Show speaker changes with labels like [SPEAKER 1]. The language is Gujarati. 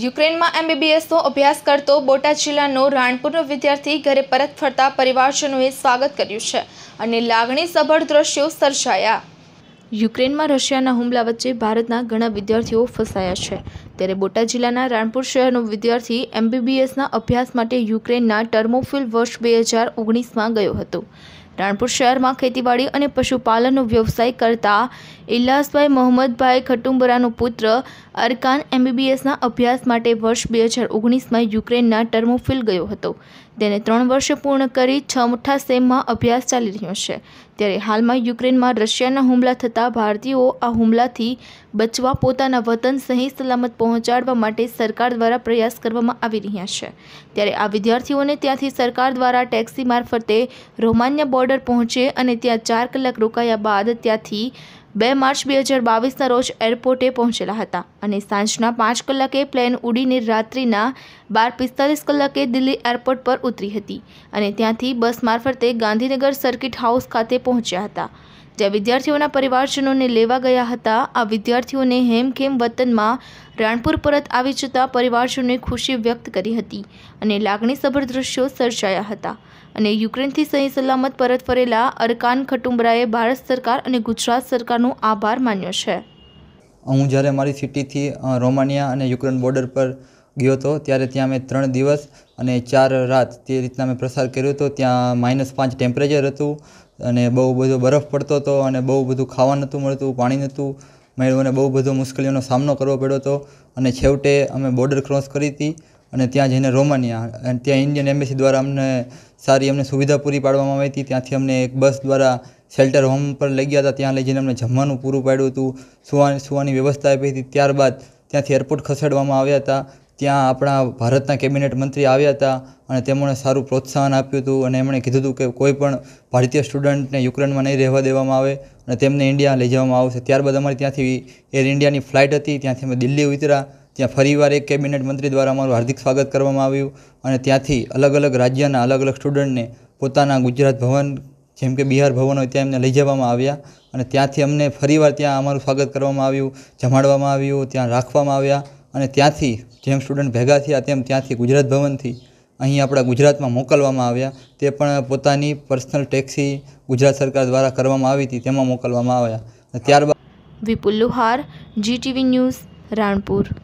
[SPEAKER 1] યુક્રેનમાં એમબીબીએસનો અભ્યાસ કરતો બોટાદ જિલ્લાનો રાણપુરનો વિદ્યાર્થી ઘરે પરત ફરતા પરિવારજનોએ સ્વાગત કર્યું છે અને લાગણીસભર દ્રશ્યો સર્જાયા યુક્રેનમાં રશિયાના હુમલા વચ્ચે ભારતના ઘણા વિદ્યાર્થીઓ ફસાયા છે ત્યારે બોટાદ જિલ્લાના રાણપુર શહેરનો વિદ્યાર્થી એમબીબીએસના અભ્યાસ માટે યુક્રેનના ટર્મોફિલ વર્ષ બે હજાર ઓગણીસમાં ગયો હતો રાણપુર શહેરમાં ખેતીવાડી અને પશુપાલનનો વ્યવસાય કરતા ઇલ્લાસભાઈ મોહમ્મદભાઈ ખટુંબરાનો પુત્ર અરકાન એમબીબીએસના અભ્યાસ માટે વર્ષ બે હજાર ઓગણીસમાં યુક્રેનના ટર્મોફિલ ગયો હતો તેને ત્રણ વર્ષ પૂર્ણ કરી છ મુઠ્ઠા સેમમાં અભ્યાસ ચાલી રહ્યો છે ત્યારે હાલમાં યુક્રેનમાં રશિયાના હુમલા થતાં ભારતીયો આ હુમલાથી બચવા પોતાના વતન સહી સલામત પહોંચાડવા માટે સરકાર દ્વારા પ્રયાસ કરવામાં આવી રહ્યા છે ત્યારે આ વિદ્યાર્થીઓને ત્યાંથી સરકાર દ્વારા ટેક્સી મારફતે રોમાન્ય બોર્ડ બોર્ડર પહોંચે અને ત્યાં ચાર કલાક રોકાયા બાદ ત્યાંથી બે માર્ચ બે હજાર બાવીસના રોજ એરપોર્ટે પહોંચેલા હતા અને સાંજના પાંચ કલાકે પ્લેન ઉડીને રાત્રિના બાર પિસ્તાલીસ કલાકે દિલ્હી એરપોર્ટ પર ઉતરી હતી અને ત્યાંથી બસ મારફતે ગાંધીનગર સર્કિટ હાઉસ ખાતે પહોંચ્યા હતા જ્યાં વિદ્યાર્થીઓના પરિવારજનોને લેવા ગયા હતા આ વિદ્યાર્થીઓને હેમખેમ વતનમાં રાણપુર પરત આવી જતાં પરિવારજનોએ ખુશી વ્યક્ત કરી હતી અને લાગણીસભર દ્રશ્યો સર્જાયા હતા અને યુક્રેનથી સહી સલામત પરત ફરેલા અરકાન ખટુંબરાએ ભારત સરકાર અને ગુજરાત સરકારનો આભાર માન્યો છે
[SPEAKER 2] હું જ્યારે મારી સિટીથી રોમાનિયા અને યુક્રેન બોર્ડર પર ગયો હતો ત્યારે ત્યાં મેં ત્રણ દિવસ અને ચાર રાત તે રીતના મેં પ્રસાર કર્યો હતો ત્યાં માઇનસ પાંચ ટેમ્પરેચર હતું અને બહુ બધો બરફ પડતો હતો અને બહુ બધું ખાવા નહોતું મળતું પાણી નહોતું મેળવોને બહુ બધો મુશ્કેલીઓનો સામનો કરવો પડ્યો હતો અને છેવટે અમે બોર્ડર ક્રોસ કરી હતી અને ત્યાં જઈને રોમાનિયા અને ત્યાં ઇન્ડિયન એમ્બેસી દ્વારા અમને સારી અમને સુવિધા પૂરી પાડવામાં આવી હતી ત્યાંથી અમને એક બસ દ્વારા શેલ્ટર હોમ પર લઈ ગયા હતા ત્યાં લઈ જઈને અમને જમવાનું પૂરું પાડ્યું હતું સુવાની સુવાની વ્યવસ્થા આપી હતી ત્યારબાદ ત્યાંથી એરપોર્ટ ખસેડવામાં આવ્યા હતા ત્યાં આપણા ભારતના કેબિનેટ મંત્રી આવ્યા હતા અને તેમણે સારું પ્રોત્સાહન આપ્યું હતું અને એમણે કીધું હતું કે કોઈ પણ ભારતીય સ્ટુડન્ટને યુક્રેનમાં નહીં રહેવા દેવામાં આવે અને તેમને ઇન્ડિયા લઈ જવામાં આવશે ત્યારબાદ અમારે ત્યાંથી એર ઇન્ડિયાની ફ્લાઇટ હતી ત્યાંથી અમે દિલ્હી ઉતર્યા ત્યાં ફરીવાર એક કેબિનેટ મંત્રી દ્વારા અમારું હાર્દિક સ્વાગત કરવામાં આવ્યું અને ત્યાંથી અલગ અલગ રાજ્યના અલગ અલગ સ્ટુડન્ટને પોતાના ગુજરાત ભવન જેમ કે બિહાર ભવન હોય ત્યાં એમને લઈ જવામાં આવ્યા અને ત્યાંથી અમને ફરીવાર ત્યાં અમારું સ્વાગત કરવામાં આવ્યું જમાડવામાં આવ્યું ત્યાં રાખવામાં આવ્યા અને ત્યાંથી જેમ સ્ટુડન્ટ ભેગા થયા તેમ ત્યાંથી ગુજરાત ભવનથી અહીં આપણા ગુજરાતમાં મોકલવામાં આવ્યા તે પણ પોતાની પર્સનલ ટેક્સી ગુજરાત સરકાર દ્વારા કરવામાં આવી હતી તેમાં મોકલવામાં આવ્યા ત્યારબાદ
[SPEAKER 1] વિપુલ લુહાર જીટીવી ન્યૂઝ રાણપુર